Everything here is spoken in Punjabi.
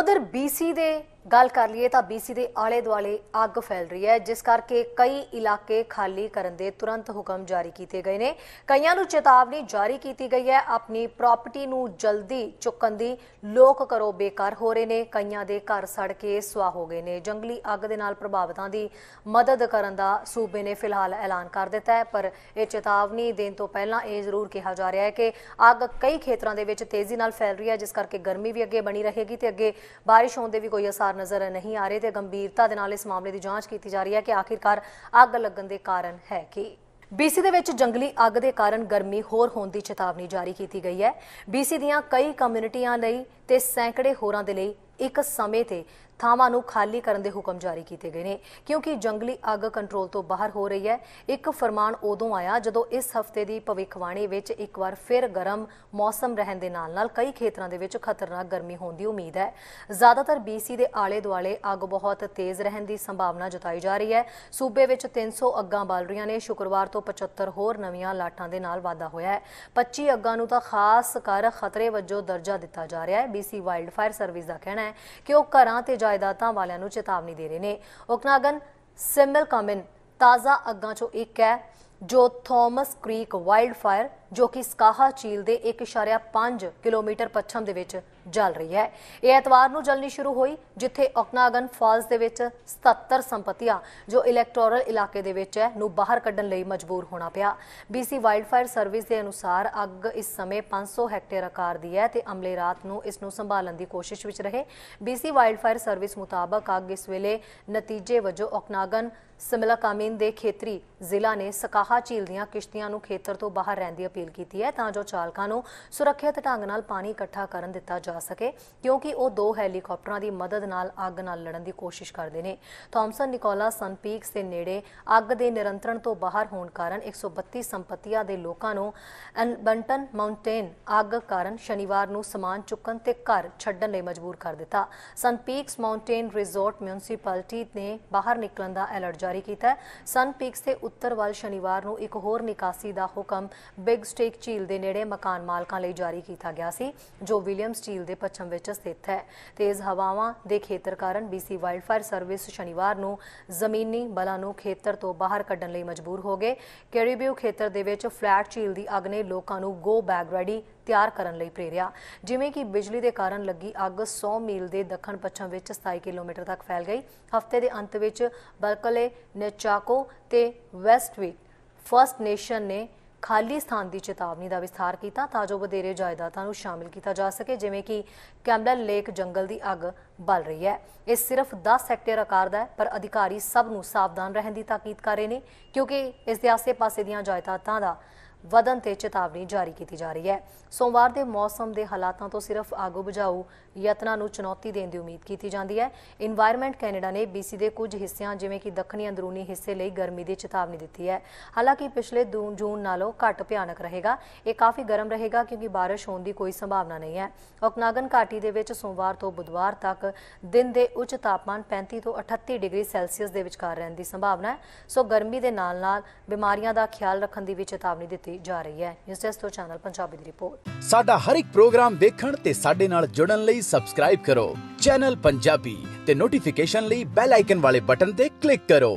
ਉਧਰ BC ਦੇ ਗੱਲ ਕਰ ਲਈਏ ਤਾਂ BC ਦੇ ਆਲੇ ਦੁਆਲੇ ਅੱਗ ਫੈਲ ਰਹੀ ਹੈ ਜਿਸ ਕਰਕੇ ਕਈ ਇਲਾਕੇ ਖਾਲੀ ਕਰਨ ਦੇ ਤੁਰੰਤ ਹੁਕਮ ਜਾਰੀ ਕੀਤੇ ਗਏ ਨੇ ਕਈਆਂ ਨੂੰ ਚੇਤਾਵਨੀ ਜਾਰੀ ਕੀਤੀ ਗਈ ਹੈ ਆਪਣੀ ਪ੍ਰਾਪਰਟੀ ਨੂੰ ਜਲਦੀ ਚੁੱਕਣ ਦੀ ਲੋਕ ਕਰੋ ਬੇਕਾਰ ਹੋ ਰਹੇ ਨੇ ਕਈਆਂ ਦੇ ਘਰ ਸੜ ਕੇ ਸੁਆਹ ਹੋ ਗਏ ਨੇ ਜੰਗਲੀ ਅੱਗ ਦੇ ਨਾਲ ਪ੍ਰਭਾਵਿਤਾਂ ਦੀ ਮਦਦ ਕਰਨ ਦਾ ਸੂਬੇ ਨੇ ਫਿਲਹਾਲ ਐਲਾਨ ਕਰ ਦਿੱਤਾ ਹੈ ਪਰ ਇਹ ਚੇਤਾਵਨੀ ਦੇਣ ਤੋਂ ਪਹਿਲਾਂ ਇਹ ਜ਼ਰੂਰ ਕਿਹਾ ਜਾ ਰਿਹਾ ਹੈ ਕਿ ਅੱਗ ਕਈ ਖੇਤਰਾਂ ਦੇ ਵਿੱਚ ਤੇਜ਼ੀ ਨਾਲ ਫੈਲ ਰਹੀ ਹੈ ਜਿਸ ਕਰਕੇ ਗਰਮੀ ਵੀ ਅੱਗੇ ਬਣੀ ਰਹੇਗੀ ਤੇ ਅੱਗੇ ਬਾਰਿਸ਼ ਹੋਣ ਦੇ ਵੀ ਕੋਈ ਅਸਰ ਸੁਧਾਰ ਨਜ਼ਰ ਨਹੀਂ ਆ ਰਹੇ ਤੇ ਗੰਭੀਰਤਾ ਦੇ ਨਾਲ ਇਸ ਮਾਮਲੇ ਦੀ ਜਾਂਚ ਕੀਤੀ ਜਾ ਰਹੀ ਹੈ ਕਿ ਆਖਿਰਕਾਰ ਅੱਗ ਲੱਗਣ ਦੇ ਕਾਰਨ ਹੈ ਕਿ BC ਦੇ ਵਿੱਚ ਜੰਗਲੀ ਅੱਗ ਦੇ ਕਾਰਨ ਗਰਮੀ ਹੋਰ ਹੋਣ ਦੀ ਚੇਤਾਵਨੀ ਜਾਰੀ ਕੀਤੀ ਗਈ ਹੈ BC ਦੀਆਂ ਕਈ ਕਮਿਊਨਿਟੀਆਂ ਲਈ ਤੇ ਸੈਂਕੜੇ ਹੋਰਾਂ ਦੇ ਲਈ ਇੱਕ ਸਮੇਂ ਤੇ ਥਾਵਾਂ ਨੂੰ ਖਾਲੀ ਕਰਨ ਦੇ ਹੁਕਮ ਜਾਰੀ ਕੀਤੇ ਗਏ ਨੇ ਕਿਉਂਕਿ ਜੰਗਲੀ ਅੱਗ ਕੰਟਰੋਲ ਤੋਂ ਬਾਹਰ ਹੋ ਰਹੀ ਹੈ ਇੱਕ ਫਰਮਾਨ ਉਦੋਂ ਆਇਆ ਜਦੋਂ ਇਸ ਹਫਤੇ ਦੀ ਭਵਿੱਖਬਾਣੀ ਵਿੱਚ ਇੱਕ ਵਾਰ ਫਿਰ ਗਰਮ ਮੌਸਮ ਰਹਿਣ ਦੇ ਨਾਲ-ਨਾਲ ਕਈ ਖੇਤਰਾਂ ਦੇ ਵਿੱਚ ਖਤਰਨਾਕ ਗਰਮੀ ਹੋਣ ਦੀ ਉਮੀਦ ਹੈ ਜ਼ਿਆਦਾਤਰ BC ਦੇ ਆਲੇ-ਦੁਆਲੇ ਅੱਗ ਬਹੁਤ ਤੇਜ਼ ਰਹਿਣ ਦੀ ਸੰਭਾਵਨਾ ਜਤਾਈ ਜਾ ਰਹੀ ਹੈ ਸੂਬੇ ਵਿੱਚ 300 ਅੱਗਾਂ ਬਲ ਰਹੀਆਂ ਨੇ ਸ਼ੁੱਕਰਵਾਰ ਤੋਂ 75 ਹੋਰ ਨਵੀਆਂ ਲਾਟਾਂ ਦੇ ਨਾਲ ਵਾਧਾ ਹੋਇਆ ਹੈ 25 ਅੱਗਾਂ ਨੂੰ ਤਾਂ ਖਾਸ ਕਰ ਖਤਰੇ ਵਜੋਂ ਦਰਜਾ ਦਿੱਤਾ ਜਾ ਰਿਹਾ ਹੈ BC ਵਾਈਲਡ ਫਾਇਰ ਸਰਵਿਸ ਦਾ ਕਹਿਣਾ ਹੈ ਕਿ ਉਹ ਘਰਾਂ ਤੇ ਜਾ ਜਾਇਦਾਦਾਂ ਵਾਲਿਆਂ ਨੂੰ ਚੇਤਾਵਨੀ ਦੇ ਰਹੇ ਨੇ ਓਕਨਾਗਨ ਸਿਮਲ ਕਮਨ ਤਾਜ਼ਾ ਅੱਗਾਂ ਚੋਂ ਇੱਕ ਹੈ ਜੋ ਥਾਮਸ ਕ੍ਰੀਕ ਵਾਈਲਡ ਫਾਇਰ ਜੋ ਕਿ ਸਕਾਹਾ ਝੀਲ ਦੇ 1.5 ਕਿਲੋਮੀਟਰ ਪੱਛਮ ਦੇ ਵਿੱਚ ਜਲ ਰਹੀ ਹੈ ਇਹ ਐਤਵਾਰ ਨੂੰ ਜਲਣੀ ਸ਼ੁਰੂ ਹੋਈ ਜਿੱਥੇ ਓਕਨਾਗਨ ਫਾਲਸ ਦੇ ਵਿੱਚ 77 ਸੰਪਤੀਆਂ ਜੋ ਇਲੈਕਟੋਰਲ ਇਲਾਕੇ ਦੇ ਵਿੱਚ ਹੈ ਨੂੰ ਬਾਹਰ ਕੱਢਣ ਲਈ ਮਜਬੂਰ ਹੋਣਾ ਪਿਆ ਬੀਸੀ ਵਾਈਲਡਫਾਇਰ ਸਰਵਿਸ ਦੇ ਅਨੁਸਾਰ ਅੱਗ ਇਸ ਸਮੇਂ 500 ਹੈਕਟੇਅਰ ਆਕਾਰ ਦੀ ਹੈ ਤੇ ਅਮਲੇ ਰਾਤ ਨੂੰ ਇਸ ਨੂੰ ਸੰਭਾਲਣ ਦੀ ਕੋਸ਼ਿਸ਼ ਵਿੱਚ ਰਹੇ ਬੀਸੀ ਵਾਈਲਡਫਾਇਰ ਸਰਵਿਸ ਮੁਤਾਬਕ ਅੱਗ ਇਸ ਵੇਲੇ ਨਤੀਜੇ ਵਜੋਂ ਓਕਨਾਗਨ ਸਮਲਾ ਕਾਮੀਨ ਦੇ ਖੇਤਰੀ ਜ਼ਿਲ੍ਹਾ ਨੇ ਸਕਾਹਾ ਝੀਲ ਦੀਆਂ ਕਿਸ਼ਤੀਆਂ ਨੂੰ ਖੇਤਰ ਤੋਂ ਬਾਹਰ ਰਹਿਣ ਦੀ ਅਪੀਲ ਅਪੀਲ ਕੀਤੀ ਹੈ ਤਾਂ ਜੋ ਚਾਲਕਾਂ ਨੂੰ ਸੁਰੱਖਿਅਤ ਢੰਗ ਨਾਲ ਪਾਣੀ ਇਕੱਠਾ ਕਰਨ ਦਿੱਤਾ ਜਾ ਸਕੇ ਕਿਉਂਕਿ ਉਹ ਦੋ ਹੈਲੀਕਾਪਟਰਾਂ ਦੀ ਮਦਦ ਨਾਲ ਅੱਗ ਨਾਲ ਲੜਨ ਦੀ ਕੋਸ਼ਿਸ਼ ਕਰਦੇ ਨੇ ਥਾਮਸਨ ਨਿਕੋਲਾ ਸੰਪੀਕਸ ਦੇ ਨੇੜੇ ਅੱਗ ਦੇ ਨਿਰੰਤਰਣ ਤੋਂ ਬਾਹਰ ਹੋਣ ਕਾਰਨ 132 ਸੰਪਤੀਆਂ ਦੇ ਲੋਕਾਂ ਨੂੰ ਬੰਟਨ ਮਾਊਂਟੇਨ ਅੱਗ ਕਾਰਨ ਸ਼ਨੀਵਾਰ ਨੂੰ ਸਮਾਨ ਚੁੱਕਣ ਤੇ ਘਰ ਛੱਡਣ ਲਈ ਮਜਬੂਰ ਕਰ ਦਿੱਤਾ ਸੰਪੀਕਸ ਮਾਊਂਟੇਨ ਰਿਜ਼ੋਰਟ ਮਿਊਨਿਸਪੈਲਿਟੀ ਨੇ ਬਾਹਰ ਨਿਕਲਣ ਦਾ ਅਲਰਟ ਜਾਰੀ ਕੀਤਾ ਹੈ ਸੰਪੀਕਸ ਦੇ ਉੱਤਰ ਵੱਲ ਸ਼ਨੀਵਾਰ ਨੂੰ ਇੱਕ ਹੋਰ ਨਿਕਾਸੀ ਦਾ ਹੁਕਮ ਬਿਗ ਸਟੇਕ ਝੀਲ ਦੇ ਨੇੜੇ ਮਕਾਨ ਮਾਲਕਾਂ ਲਈ ਜਾਰੀ ਕੀਤਾ ਗਿਆ ਸੀ ਜੋ ਵਿਲੀਅਮਸ ਝੀਲ ਦੇ ਪੱਛਮ ਵਿੱਚ ਸਥਿਤ ਹੈ ਤੇਜ਼ ਹਵਾਵਾਂ ਦੇ ਖੇਤਰ ਕਾਰਨ BC ਵਾਈਲਡਫਾਇਰ ਸਰਵਿਸ ਸ਼ਨੀਵਾਰ ਨੂੰ ਜ਼ਮੀਨੀ ਬਲਾਂ ਨੂੰ ਖੇਤਰ ਤੋਂ ਬਾਹਰ ਕੱਢਣ ਲਈ ਮਜਬੂਰ ਹੋ ਗਏ ਕੈਰੀਬੀਓ ਖੇਤਰ ਦੇ ਵਿੱਚ ਫਲੈਟ ਝੀਲ ਦੀ ਅਗ ਨੇ ਲੋਕਾਂ ਨੂੰ ਗੋ ਬੈਗ ਰੈਡੀ ਤਿਆਰ ਕਰਨ ਲਈ ਪ੍ਰੇਰਿਆ ਜਿਵੇਂ ਕਿ ਬਿਜਲੀ ਦੇ ਕਾਰਨ ਲੱਗੀ ਅੱਗ 100 ਮੀਲ ਦੇ ਦੱਖਣ ਪੱਛਮ ਵਿੱਚ 27 ਕਿਲੋਮੀਟਰ ਤੱਕ ਫੈਲ ਗਈ ਹਫਤੇ ਦੇ ਅੰਤ ਵਿੱਚ ਬਲਕਲੇ ਨੇਚਾਕੋ ਤੇ ਵੈਸਟਵਿਕ ਫਰਸਟ ਨੇਸ਼ਨ ਨੇ ਖਾਲੀ ਸਥਾਨ ਦੀ ਚੇਤਾਵਨੀ ਦਾ ਵਿਸਥਾਰ ਕੀਤਾ ਤਾਂ ਜੋ ਵਧੇਰੇ ਜਾਇਦਾਦਾਂ ਨੂੰ ਸ਼ਾਮਿਲ ਕੀਤਾ ਜਾ ਸਕੇ ਜਿਵੇਂ ਕਿ ਕੈਮਲਨ ਲੇਕ ਜੰਗਲ ਦੀ ਅੱਗ ਬਲ ਰਹੀ ਹੈ ਇਹ ਸਿਰਫ 10 ਹੈਕਟੇਅਰ ਆਕਾਰ ਦਾ ਹੈ ਪਰ ਅਧਿਕਾਰੀ ਸਭ ਨੂੰ ਸਾਵਧਾਨ ਰਹਿਣ ਦੀ ਤਾਕੀਦ ਕਰ ਰਹੇ ਨੇ ਕਿਉਂਕਿ ਇਸ ਦੇ ਆਸੇ-ਪਾਸੇ ਦੀਆਂ ਜਾਇਦਾਦਾਂ ਦਾ ਵਧਨ ਤੇ ਚੇਤਾਵਨੀ ਜਾਰੀ ਕੀਤੀ ਜਾ ਰਹੀ ਹੈ ਸੋਮਵਾਰ ਦੇ ਮੌਸਮ ਦੇ ਹਾਲਾਤਾਂ ਤੋਂ ਸਿਰਫ ਆਗੂ ਬੁਝਾਉ ਯਤਨਾਂ ਨੂੰ ਚੁਣੌਤੀ ਦੇਣ ਦੀ ਉਮੀਦ ਕੀਤੀ ਜਾਂਦੀ ਹੈ এনवायरमेंट ਕੈਨੇਡਾ ਨੇ BC ਦੇ ਕੁਝ ਹਿੱਸਿਆਂ ਜਿਵੇਂ ਕਿ ਦੱਖਣੀ ਅੰਦਰੂਨੀ ਹਿੱਸੇ ਲਈ ਗਰਮੀ ਦੀ ਚੇਤਾਵਨੀ ਦਿੱਤੀ ਹੈ ਹਾਲਾਂਕਿ ਪਿਛਲੇ ਜੂਨ ਨਾਲੋਂ ਘੱਟ ਭਿਆਨਕ ਰਹੇਗਾ ਇਹ ਕਾਫੀ ਗਰਮ ਰਹੇਗਾ ਕਿਉਂਕਿ بارش ਹੋਣ ਦੀ ਕੋਈ ਸੰਭਾਵਨਾ ਨਹੀਂ ਹੈ ਓਕਨਾਗਨ ਘਾਟੀ ਦੇ ਵਿੱਚ ਸੋਮਵਾਰ ਤੋਂ ਬੁੱਧਵਾਰ ਤੱਕ ਦਿਨ ਦੇ ਉੱਚ ਤਾਪਮਾਨ 35 ਤੋਂ 38 ਡਿਗਰੀ ਸੈਲਸੀਅਸ ਦੇ ਵਿਚਕਾਰ ਰਹਿਣ ਦੀ ਸੰਭਾਵਨਾ ਹੈ ਸੋ ਗਰਮੀ ਦੇ ਨਾਲ-ਨਾਲ ਬਿਮਾਰੀਆਂ ਦਾ ਖਿਆਲ ਰੱਖਣ ਦੀ ਵੀ ਚੇਤਾਵਨੀ ਦਿੱਤੀ ਕੀਤੀ ਜਾ ਰਹੀ ਹੈ ਨਿਊਜ਼ ਡੈਸਕ ਤੋਂ ਚੈਨਲ ਪੰਜਾਬੀ ਦੀ ਰਿਪੋਰਟ ਸਾਡਾ ਹਰ ਇੱਕ ਪ੍ਰੋਗਰਾਮ ਦੇਖਣ ਤੇ ਸਾਡੇ ਨਾਲ ਜੁੜਨ ਲਈ ਸਬਸਕ੍ਰਾਈਬ ਕਰੋ ਚੈਨਲ ਪੰਜਾਬੀ ਤੇ ਨੋਟੀਫਿਕੇਸ਼ਨ ਲਈ ਬੈਲ ਆਈਕਨ ਵਾਲੇ ਬਟਨ ਤੇ ਕਲਿੱਕ ਕਰੋ